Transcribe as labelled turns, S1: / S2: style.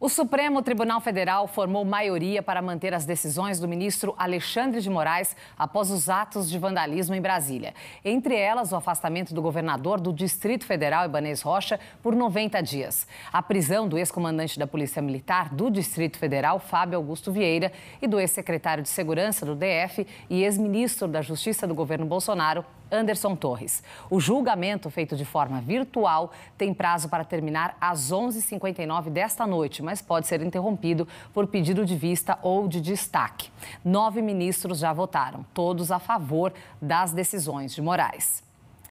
S1: O Supremo Tribunal Federal formou maioria para manter as decisões do ministro Alexandre de Moraes após os atos de vandalismo em Brasília. Entre elas, o afastamento do governador do Distrito Federal, Ibanez Rocha, por 90 dias. A prisão do ex-comandante da Polícia Militar do Distrito Federal, Fábio Augusto Vieira, e do ex-secretário de Segurança do DF e ex-ministro da Justiça do governo Bolsonaro, Anderson Torres. O julgamento, feito de forma virtual, tem prazo para terminar às 11h59 desta noite, mas pode ser interrompido por pedido de vista ou de destaque. Nove ministros já votaram, todos a favor das decisões de Moraes.